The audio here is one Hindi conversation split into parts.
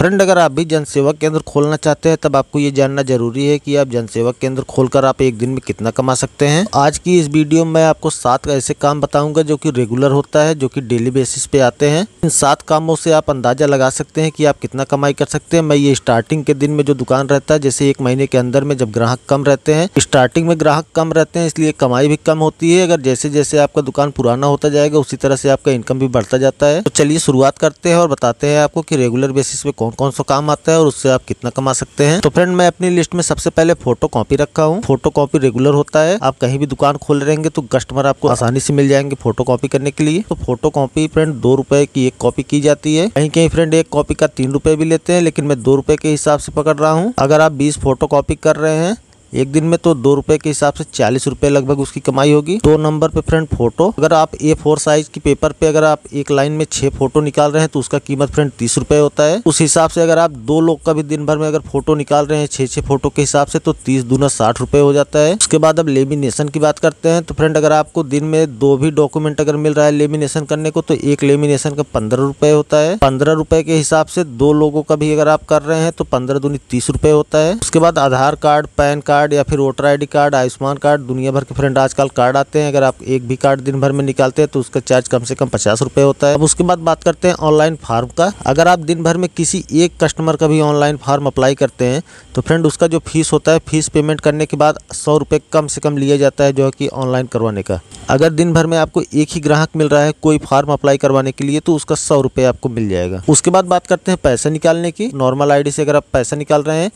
फ्रेंड अगर आप भी जनसेवा केंद्र खोलना चाहते हैं तब आपको ये जानना जरूरी है कि आप जनसेवा केंद्र खोलकर आप एक दिन में कितना कमा सकते हैं आज की इस वीडियो में आपको सात ऐसे काम बताऊंगा जो कि रेगुलर होता है जो कि डेली बेसिस पे आते हैं इन सात कामों से आप अंदाजा लगा सकते हैं कि आप कितना कमाई कर सकते हैं मैं ये स्टार्टिंग के दिन में जो दुकान रहता है जैसे एक महीने के अंदर में जब ग्राहक कम रहते हैं स्टार्टिंग में ग्राहक कम रहते हैं इसलिए कमाई भी कम होती है अगर जैसे जैसे आपका दुकान पुराना होता जाएगा उसी तरह से आपका इनकम भी बढ़ता जाता है तो चलिए शुरुआत करते हैं और बताते हैं आपको की रेगुलर बेसिस पे कौन कौन कौन सा काम आता है और उससे आप कितना कमा सकते हैं तो फ्रेंड मैं अपनी लिस्ट में सबसे पहले फोटो कॉपी रखा हूँ फोटो कॉपी रेगुलर होता है आप कहीं भी दुकान खोल रहेंगे तो कस्टमर आपको आसानी से मिल जाएंगे फोटो कॉपी करने के लिए तो फोटो कॉपी फ्रेंड दो रुपए की एक कॉपी की जाती है कहीं कहीं फ्रेंड एक कॉपी का तीन रुपए भी लेते हैं लेकिन मैं दो रुपए के हिसाब से पकड़ रहा हूँ अगर आप बीस फोटो कॉपी कर रहे हैं एक दिन में तो दो रुपए के हिसाब से चालीस रुपए लगभग उसकी कमाई होगी दो नंबर पे फ्रेंड फोटो अगर आप ए फोर साइज की पेपर पे अगर आप एक लाइन में छह फोटो निकाल रहे हैं तो उसका कीमत फ्रेंड तीस रुपए होता है उस हिसाब से अगर आप दो लोग का भी दिन भर में अगर फोटो निकाल रहे हैं छह छह फोटो के हिसाब से तो तीस दूना साठ रुपए हो जाता है उसके बाद अब लेमिनेशन की बात करते हैं तो फ्रेंड अगर आपको दिन में दो भी डॉक्यूमेंट अगर मिल रहा है लेमिनेशन करने को तो एक लेमिनेशन का पंद्रह रुपए होता है पंद्रह रुपए के हिसाब से दो लोगों का भी अगर आप कर रहे हैं तो पंद्रह दूनी तीस रुपए होता है उसके बाद Aadhaar card PAN card card या फिर voter ID card Ayushman card दुनिया भर के फ्रेंड आजकल कार्ड आते हैं अगर आप एक भी कार्ड दिन भर में निकालते हैं तो उसका चार्ज कम से कम पचास रुपये होता है अब उसके बाद बात करते हैं ऑनलाइन फार्म का अगर आप दिन भर में किसी एक कस्टमर का भी ऑनलाइन फार्म अप्लाई करते हैं तो फ्रेंड उसका जो फीस होता है फीस पेमेंट करने के बाद सौ रुपये कम से कम लिया जाता है जो है कि ऑनलाइन करवाने का अगर दिन भर में आपको एक ही ग्राहक मिल रहा है कोई फार्म अप्लाई करवाने के लिए तो उसका सौ रुपये आपको मिल जाएगा उसके बाद बात करते हैं पैसा निकालने की नॉर्मल आईडी से अगर आप पैसा निकाल रहे हैं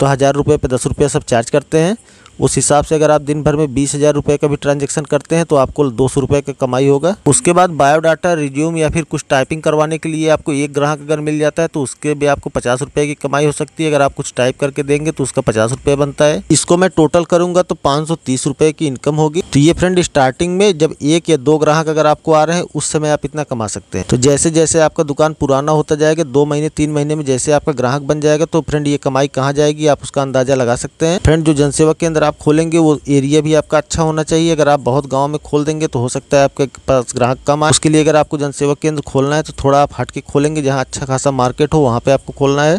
तो हज़ार रुपये पर दस रुपये सब चार्ज करते हैं उस हिसाब से अगर आप दिन भर में बीस हज़ार रुपये का भी ट्रांजेक्शन करते हैं तो आपको दो सौ रुपये का कमाई होगा उसके बाद बायोडाटा रिज्यूम या फिर कुछ टाइपिंग करवाने के लिए आपको एक ग्राहक अगर मिल जाता है तो उसके भी आपको पचास रुपये की कमाई हो सकती है अगर आप कुछ टाइप करके देंगे तो उसका पचास रुपये बनता है इसको मैं टोटल करूँगा तो पाँच सौ तीस रुपये की इनकम होगी तो ये फ्रेंड स्टार्टिंग में जब एक या दो ग्राहक अगर आपको आ रहे हैं उस समय आप इतना कमा सकते हैं तो जैसे जैसे आपका दुकान पुराना होता जाएगा दो महीने तीन महीने में जैसे आपका ग्राहक बन जाएगा तो फ्रेंड ये कमाई कहाँ जाएगी कि आप उसका अंदाज़ा लगा सकते हैं फ्रेंड जो जनसेवा केंद्र आप खोलेंगे वो एरिया भी आपका अच्छा होना चाहिए अगर आप बहुत गाँव में खोल देंगे तो हो सकता है आपके पास ग्राहक कम आए उसके लिए अगर आपको जनसेवा केंद्र खोलना है तो थोड़ा आप हट के खोलेंगे जहाँ अच्छा खासा मार्केट हो वहाँ पे आपको खोलना है